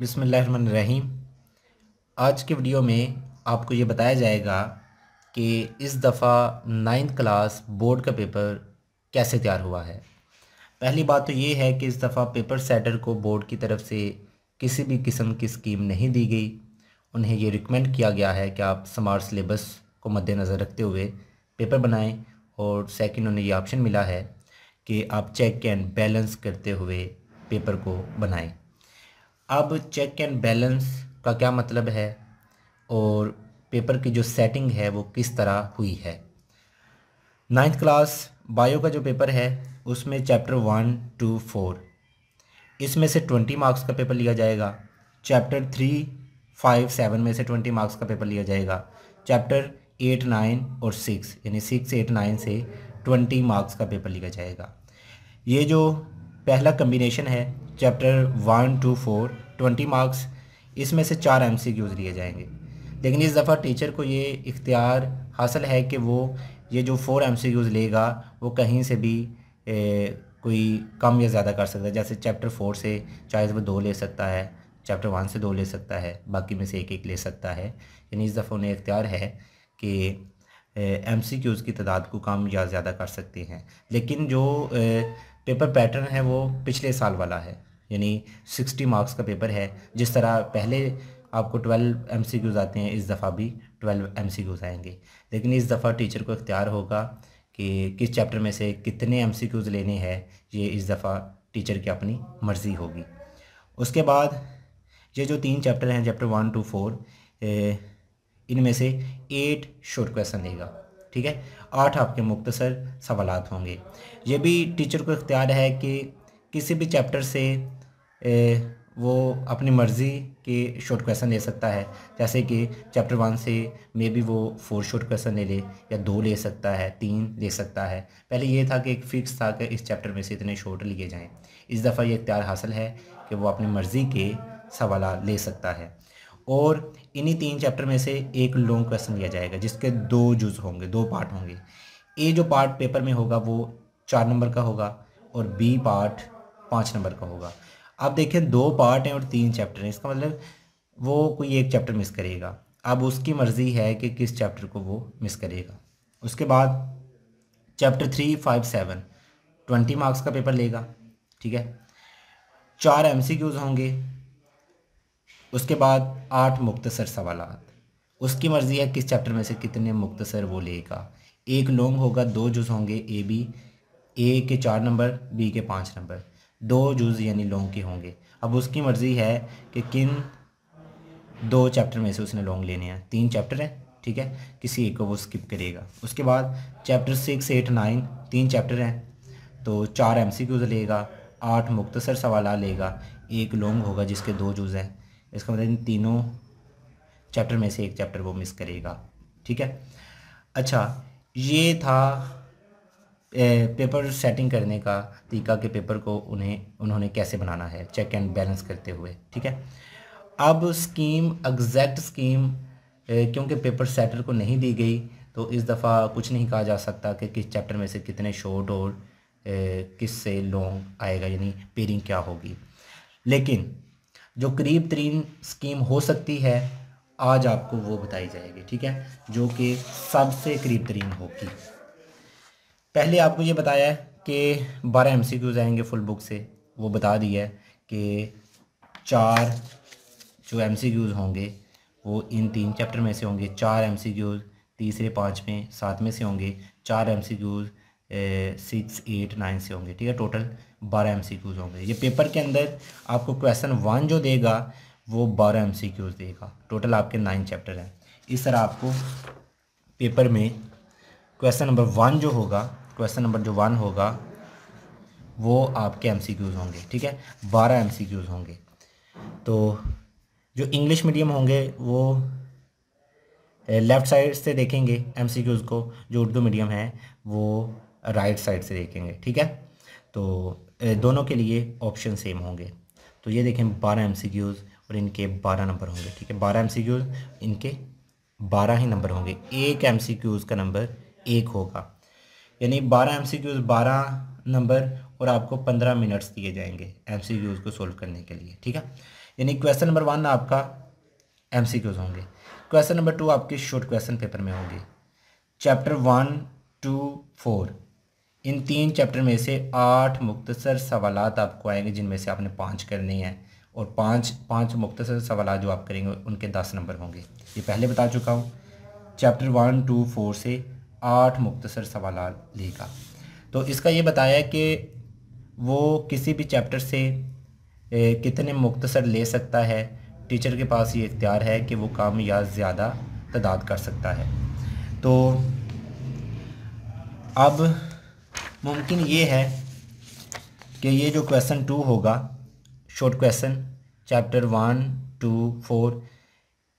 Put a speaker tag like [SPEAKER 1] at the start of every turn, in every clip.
[SPEAKER 1] बिसमीम आज के वीडियो में आपको ये बताया जाएगा कि इस दफ़ा नाइन्थ क्लास बोर्ड का पेपर कैसे तैयार हुआ है पहली बात तो ये है कि इस दफ़ा पेपर सेटर को बोर्ड की तरफ से किसी भी किस्म की स्कीम नहीं दी गई उन्हें ये रिकमेंड किया गया है कि आप स्मार्ट सिलेबस को मद्देनज़र रखते हुए पेपर बनाएं और सेकंड उन्हें ये ऑप्शन मिला है कि आप चेक एंड बैलेंस करते हुए पेपर को बनाएं अब चेक एंड बैलेंस का क्या मतलब है और पेपर की जो सेटिंग है वो किस तरह हुई है नाइन्थ क्लास बायो का जो पेपर है उसमें चैप्टर वन टू फोर इसमें से ट्वेंटी मार्क्स का पेपर लिया जाएगा चैप्टर थ्री फाइव सेवन में से ट्वेंटी मार्क्स का पेपर लिया जाएगा चैप्टर एट नाइन और सिक्स यानी सिक्स एट नाइन से ट्वेंटी मार्क्स का पेपर लिया जाएगा ये जो पहला कम्बिनेशन है chapter one two four twenty marks इसमें से चार एम सी क्यूज़ लिए जाएंगे लेकिन इस दफ़ा टीचर को ये इख्तियार हासिल है कि वो ये जो फोर एम सी क्यूज़ लेगा वो कहीं से भी ए, कोई कम या ज़्यादा कर सकता है जैसे चैप्टर फोर से चाहे वो दो ले सकता है चैप्टर वन से दो ले सकता है बाकी में से एक एक ले सकता है यानी इस दफ़ा उन्हें इख्तियार है कि एम सी क्यूज़ की तादाद को कम या ज़्यादा कर सकते हैं लेकिन जो ए, पेपर पैटर्न है वो पिछले साल वाला है यानी सिक्सटी मार्क्स का पेपर है जिस तरह पहले आपको ट्वेल्व एम सी क्यूज़ आते हैं इस दफ़ा भी ट्वेल्व एम सी क्यूज़ आएंगे लेकिन इस दफ़ा टीचर को इख्तियार होगा कि किस चैप्टर में से कितने एम सी क्यूज़ लेने हैं ये इस दफ़ा टीचर की अपनी मर्ज़ी होगी उसके बाद ये जो तीन चैप्टर हैं चैप्टर वन टू फोर इनमें से एट शॉर्ट क्वेश्चन लेगा ठीक है आठ आपके मुख्तसर सवाल होंगे ये भी टीचर को इख्तियार है कि किसी भी चैप्टर से ए, वो अपनी मर्ज़ी के शॉर्ट क्वेश्चन ले सकता है जैसे कि चैप्टर वन से मे बी वो फोर शॉर्ट क्वेश्चन ले ले या दो ले सकता है तीन ले सकता है पहले ये था कि एक फ़िक्स था कि इस चैप्टर में से इतने शॉर्ट लिए जाएं इस दफ़ा ये इख्तियार हासिल है कि वो अपनी मर्ज़ी के सवाल ले सकता है और इन्हीं तीन चैप्टर में से एक लॉन्ग क्वेश्चन लिया जाएगा जिसके दो जुज होंगे दो पार्ट होंगे ए जो पार्ट पेपर में होगा वो चार नंबर का होगा और बी पार्ट पाँच नंबर का होगा आप देखें दो पार्ट हैं और तीन चैप्टर हैं इसका मतलब वो कोई एक चैप्टर मिस करेगा अब उसकी मर्ज़ी है कि किस चैप्टर को वो मिस करेगा उसके बाद chapter three five seven twenty marks का पेपर लेगा ठीक है चार एम सी होंगे उसके बाद आठ मुख्तसर सवालात उसकी मर्ज़ी है किस चैप्टर में से कितने मुख्तसर वो लेगा एक लॉन्ग होगा दो जुज होंगे ए बी ए के चार नंबर बी के पाँच नंबर दो जुज यानी लॉन्ग के होंगे अब उसकी मर्ज़ी है कि किन दो चैप्टर में से उसने लॉन्ग लेने हैं तीन चैप्टर हैं ठीक है किसी एक को वो स्किप करेगा उसके बाद चैप्टर सिक्स एट नाइन तीन चैप्टर हैं तो चार एम सी क्यूज़ लेगा आठ मुख्तसर सवाल लेगा एक लॉन्ग होगा जिसके दो जूज़ हैं इसका मतलब इन तीनों चैप्टर में से एक चैप्टर वो मिस करेगा ठीक है अच्छा ये था पेपर सेटिंग करने का तरीका के पेपर को उन्हें उन्होंने कैसे बनाना है चेक एंड बैलेंस करते हुए ठीक है अब स्कीम एग्जैक्ट स्कीम क्योंकि पेपर सेटर को नहीं दी गई तो इस दफ़ा कुछ नहीं कहा जा सकता कि किस चैप्टर में से कितने शॉर्ट और किस से लॉन्ग आएगा यानी पेरिंग क्या होगी लेकिन जो करीब तरीन स्कीम हो सकती है आज आपको वो बताई जाएगी ठीक है जो कि सबसे करीब तरीन होगी पहले आपको ये बताया है कि बारह एम सी क्यूज आएंगे फुल बुक से वो बता दिया है कि चार जो एम सी क्यूज़ होंगे वो इन तीन चैप्टर में से होंगे चार एम सी क्यूज़ तीसरे पाँचवें सातवें से होंगे चार M C Qs six eight nine से होंगे ठीक है टोटल बारह एम सी क्यूज़ होंगे ये पेपर के अंदर आपको क्वेश्चन वन जो देगा वो बारह एम सी क्यूज़ देगा टोटल आपके नाइन चैप्टर हैं इस तरह आपको पेपर में क्वेश्चन नंबर वन जो होगा क्वेश्चन नंबर जो वन होगा वो आपके एम सी क्यूज़ होंगे ठीक है बारह एम सी क्यूज़ होंगे तो जो इंग्लिश मीडियम होंगे वो लेफ़्ट eh, साइड से देखेंगे एम सी क्यूज़ को जो उर्दू मीडियम है वो राइट साइड से देखेंगे ठीक है तो दोनों के लिए ऑप्शन सेम होंगे तो ये देखें बारह एम और इनके बारह नंबर होंगे ठीक है बारह एम इनके बारह ही नंबर होंगे एक एम का नंबर एक होगा यानी बारह एम सी नंबर और आपको पंद्रह मिनट्स दिए जाएंगे एम को सोल्व करने के लिए ठीक है यानी क्वेश्चन नंबर वन आपका एम होंगे क्वेश्चन नंबर टू आपके शॉर्ट क्वेश्चन पेपर में होंगे चैप्टर वन टू फोर इन तीन चैप्टर में से आठ मुख्तसर सवाल आपको आएंगे जिनमें से आपने पाँच करनी है और पाँच पाँच मुख्तसर सवाल जो आप करेंगे उनके दस नंबर होंगे ये पहले बता चुका हूँ चैप्टर वन टू फोर से आठ मुख्तसर सवाल लेगा तो इसका ये बताया कि वो किसी भी चैप्टर से ए, कितने मुख्तसर ले सकता है टीचर के पास ये इख्तियार है कि वो कम या ज़्यादा तदाद कर सकता है तो अब मुमकिन ये है कि ये जो क्वेश्चन टू होगा short question chapter one two four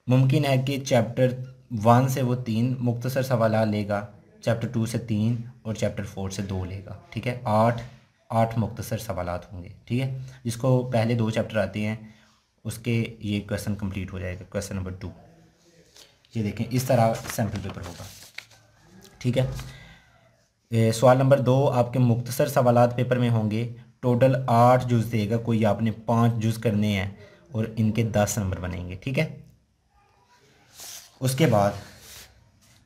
[SPEAKER 1] मुमकिन है कि चैप्टर वन से वो तीन मुख्तसर सवाल लेगा चैप्टर टू से तीन और चैप्टर फोर से दो लेगा ठीक है आठ आठ मुख्तसर सवाल होंगे ठीक है जिसको पहले दो चैप्टर आते हैं उसके ये क्वेश्चन कंप्लीट हो जाएगा क्वेश्चन नंबर टू ये देखें इस तरह सैम्पल पेपर होगा ठीक है सवाल नंबर दो आपके मुख्तसर सवाल पेपर में होंगे टोटल आठ जुज़ देगा कोई आपने पाँच जुज़ करने हैं और इनके दस नंबर बनेंगे ठीक है उसके बाद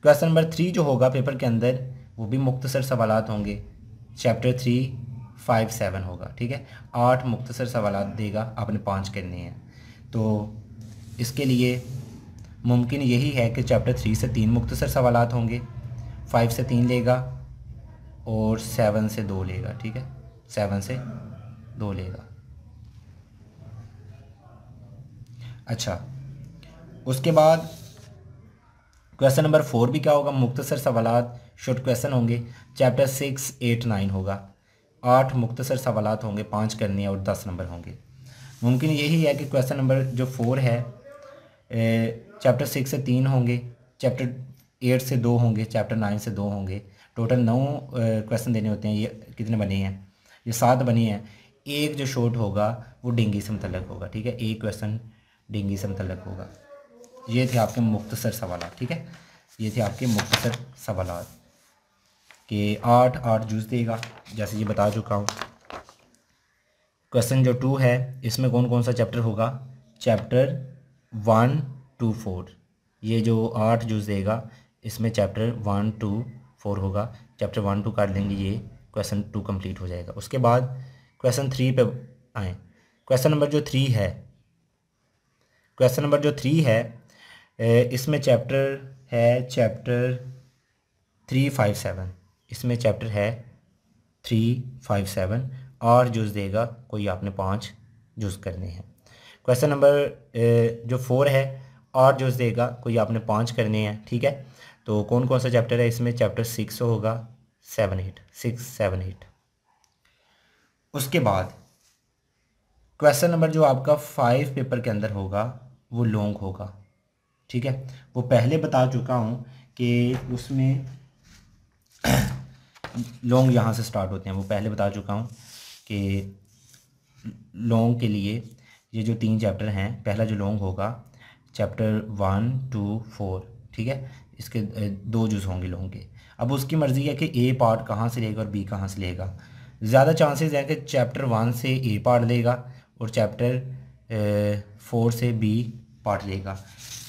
[SPEAKER 1] क्वेश्चन नंबर थ्री जो होगा पेपर के अंदर वो भी मुख्तसर सवाल होंगे चैप्टर थ्री फाइव सेवन होगा ठीक है आठ मुख्तसर सवाल देगा आपने पाँच करने हैं तो इसके लिए मुमकिन यही है कि चैप्टर थ्री से तीन मुख्तसर सवाल होंगे फाइव से तीन लेगा और सेवन से दो लेगा ठीक है सेवन से दो लेगा अच्छा उसके बाद क्वेश्चन नंबर फोर भी क्या होगा मुख्तसर सवालत शॉर्ट क्वेश्चन होंगे चैप्टर सिक्स एट नाइन होगा आठ मुख्तसर सवालत होंगे पाँच करने और दस नंबर होंगे मुमकिन यही है कि क्वेश्चन नंबर जो फोर है चैप्टर सिक्स से तीन होंगे चैप्टर एट से दो होंगे चैप्टर नाइन से दो होंगे टोटल नौ क्वेश्चन देने होते हैं ये कितने बने हैं ये सात बने हैं एक जो शॉर्ट होगा वो डेंगी से मतलब होगा ठीक है एक क्वेश्चन डेंगी से मतलब होगा ये थे आपके मुख्तसर सवाल ठीक है ये थे आपके मुख्तसर सवाल कि आठ आठ जूस देगा जैसे ये बता चुका हूँ क्वेश्चन जो टू है इसमें कौन कौन सा चैप्टर होगा चैप्टर वन टू फोर ये जो आठ जूस देगा इसमें चैप्टर वन टू फोर होगा चैप्टर वन टू काट लेंगे ये क्वेश्चन टू कंप्लीट हो जाएगा उसके बाद क्वेश्चन थ्री पे आए क्वेश्चन नंबर जो थ्री है क्वेश्चन नंबर जो थ्री है इसमें चैप्टर है चैप्टर थ्री फाइव सेवन इसमें चैप्टर है थ्री फाइव सेवन और जूस देगा कोई आपने पाँच जूस करने हैं क्वेश्चन नंबर जो फोर है और जूस देगा कोई आपने पाँच करने हैं ठीक है तो कौन कौन सा चैप्टर है इसमें चैप्टर सिक्स होगा seven eight six seven eight उसके बाद क्वेश्चन नंबर जो आपका फाइव पेपर के अंदर होगा वो लॉन्ग होगा ठीक है वो पहले बता चुका हूँ कि उसमें लॉन्ग यहाँ से स्टार्ट होते हैं वो पहले बता चुका हूँ कि लॉन्ग के लिए ये जो तीन चैप्टर हैं पहला जो लॉन्ग होगा चैप्टर वन टू फोर ठीक है इसके दो जुज होंगे लोगों के अब उसकी मर्ज़ी है कि ए पार्ट कहाँ से लेगा और बी कहाँ से लेगा ज़्यादा चांसेस हैं कि चैप्टर वन से ए पार्ट लेगा और चैप्टर फोर से बी पार्ट लेगा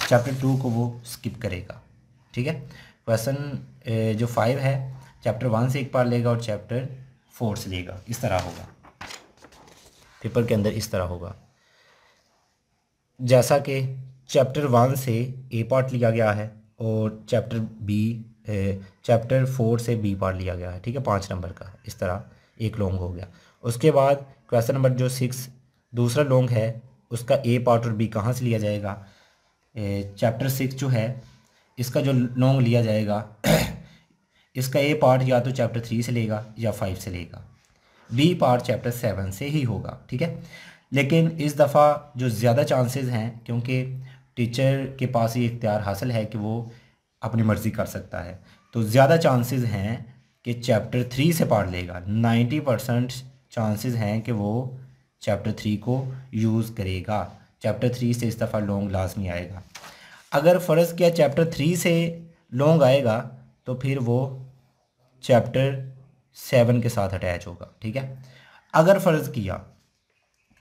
[SPEAKER 1] चैप्टर टू को वो स्किप करेगा ठीक है क्वेश्चन जो फाइव है चैप्टर वन से एक पार्ट लेगा और चैप्टर फोर से लेगा इस तरह होगा पेपर के अंदर इस तरह होगा जैसा कि चैप्टर वन से ए पार्ट लिया गया है और चैप्टर बी चैप्टर फोर से बी पार्ट लिया गया है ठीक है पाँच नंबर का इस तरह एक लॉन्ग हो गया उसके बाद क्वेश्चन नंबर जो सिक्स दूसरा लॉन्ग है उसका ए पार्ट और बी कहाँ से लिया जाएगा चैप्टर सिक्स जो है इसका जो लॉन्ग लिया जाएगा इसका ए पार्ट या तो चैप्टर थ्री से लेगा या फाइव से लेगा बी पार्ट चैप्टर सेवन से ही होगा ठीक है लेकिन इस दफ़ा जो ज़्यादा चांसेस हैं क्योंकि टीचर के पास ये इख्तियार हासिल है कि वो अपनी मर्ज़ी कर सकता है तो ज़्यादा चांसेस हैं कि चैप्टर थ्री से पढ़ लेगा नाइन्टी परसेंट चांसेस हैं कि वो चैप्टर थ्री को यूज़ करेगा चैप्टर थ्री से इस दफ़ा लॉन्ग लाजमी आएगा अगर फ़र्ज़ किया चैप्टर थ्री से लॉन्ग आएगा तो फिर वो चैप्टर सेवन के साथ अटैच होगा ठीक है अगर फ़र्ज़ किया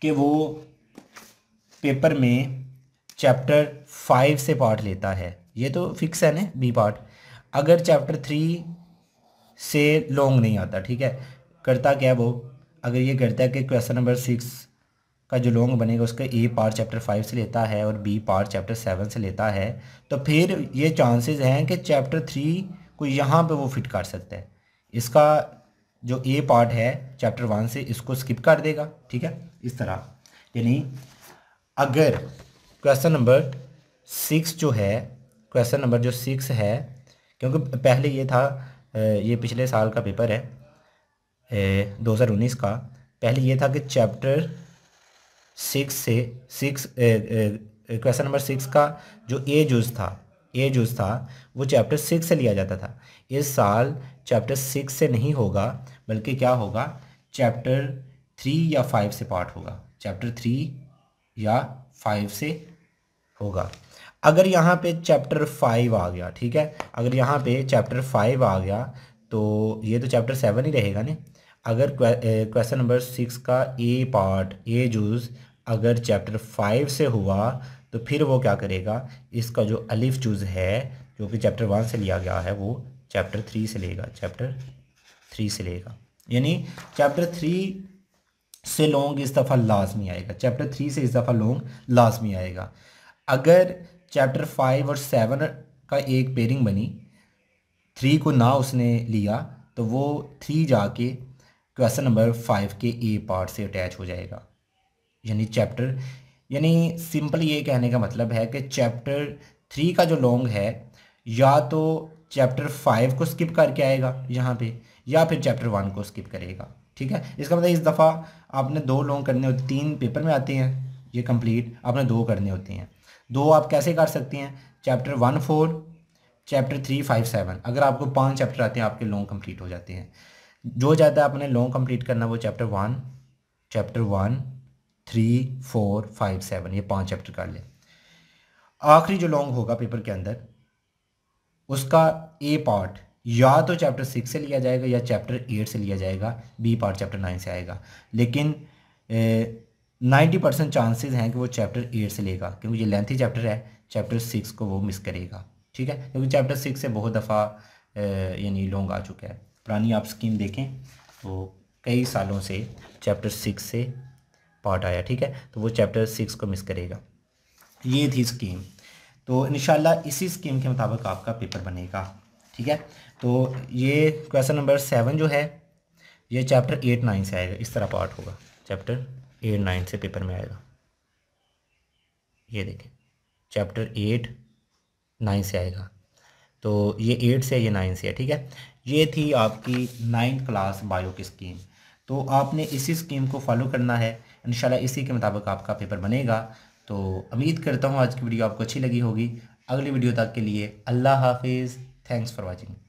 [SPEAKER 1] कि वो पेपर में चैप्टर फाइव से पार्ट लेता है ये तो फिक्स है ना बी पार्ट अगर चैप्टर थ्री से लॉन्ग नहीं आता ठीक है करता क्या वो अगर ये करता है कि क्वेश्चन नंबर सिक्स का जो लॉन्ग बनेगा उसका ए पार्ट चैप्टर फाइव से लेता है और बी पार्ट चैप्टर सेवन से लेता है तो फिर ये चांसेस हैं कि चैप्टर थ्री को यहाँ पे वो फिट कर सकता है इसका जो ए पार्ट है चैप्टर वन से इसको स्किप कर देगा ठीक है इस तरह यानी अगर क्वेश्चन नंबर सिक्स जो है क्वेश्चन नंबर जो सिक्स है क्योंकि पहले ये था ये पिछले साल का पेपर है दो हज़ार उन्नीस का पहले ये था कि चैप्टर सिक्स से सिक्स क्वेश्चन नंबर सिक्स का जो ए जूस था ए जूस था वो चैप्टर सिक्स से लिया जाता था इस साल चैप्टर सिक्स से नहीं होगा बल्कि क्या होगा चैप्टर थ्री या फाइव से पार्ट होगा चैप्टर थ्री या फाइव से होगा अगर यहाँ पे चैप्टर फाइव आ गया ठीक है अगर यहाँ पे चैप्टर फाइव आ गया तो ये तो चैप्टर सेवन ही रहेगा ना अगर क्वेश्चन नंबर सिक्स का ए पार्ट ए जूस अगर चैप्टर फाइव से हुआ तो फिर वो क्या करेगा इसका जो अलिफ जूज है जो कि चैप्टर वन से लिया गया है वो चैप्टर थ्री से लेगा चैप्टर थ्री से लेगा यानी चैप्टर थ्री से लॉन्ग इस दफ़ा लाजमी आएगा चैप्टर थ्री से इस दफ़ा लॉन्ग लाजमी आएगा अगर चैप्टर फाइव और सेवन का एक पेयरिंग बनी थ्री को ना उसने लिया तो वो थ्री जाके क्वेश्चन नंबर फाइव के ए पार्ट से अटैच हो जाएगा यानी चैप्टर यानी सिंपल ये कहने का मतलब है कि चैप्टर थ्री का जो लॉन्ग है या तो चैप्टर फाइव को स्किप करके आएगा यहाँ पे या फिर चैप्टर वन को स्किप करेगा ठीक है इसका मतलब इस दफ़ा आपने दो लॉन्ग करने होते तीन पेपर में आते हैं ये कंप्लीट आपने दो करने होते हैं दो आप कैसे कर सकते हैं chapter one four chapter three five seven अगर आपको पाँच चैप्टर आते हैं आपके लॉन्ग कंप्लीट हो जाते हैं जो ज़्यादा आपने लॉन्ग कंप्लीट करना वो chapter one chapter one three four five seven ये पांच चैप्टर कर लें आखिरी जो लॉन्ग होगा पेपर के अंदर उसका ए पार्ट या तो चैप्टर सिक्स से लिया जाएगा या चैप्टर एट से लिया जाएगा बी पार्ट चैप्टर नाइन से आएगा लेकिन ए, नाइन्टी परसेंट चांसेज हैं कि वो चैप्टर एट से लेगा क्योंकि ये लेंथी चैप्टर है चैप्टर सिक्स को वो मिस करेगा ठीक है क्योंकि चैप्टर सिक्स से बहुत दफ़ा यानी लॉन्ग आ चुका है पुरानी आप स्कीम देखें तो कई सालों से चैप्टर सिक्स से पार्ट आया ठीक है तो वो चैप्टर सिक्स को मिस करेगा ये थी स्कीम तो इन इसी स्कीम के मुताबिक आपका पेपर बनेगा ठीक है तो ये क्वेश्चन नंबर सेवन जो है ये चैप्टर एट नाइन से आएगा इस तरह पार्ट होगा चैप्टर एट नाइन से पेपर में आएगा ये देखें चैप्टर एट नाइन से आएगा तो ये एट से ये नाइन से है ठीक है ये थी आपकी नाइन्थ क्लास बायो की स्कीम तो आपने इसी स्कीम को फॉलो करना है इन इसी के मुताबिक आपका पेपर बनेगा तो उम्मीद करता हूँ आज की वीडियो आपको अच्छी लगी होगी अगली वीडियो तक के लिए अल्लाह हाफिज़ थैंक्स फॉर वॉचिंग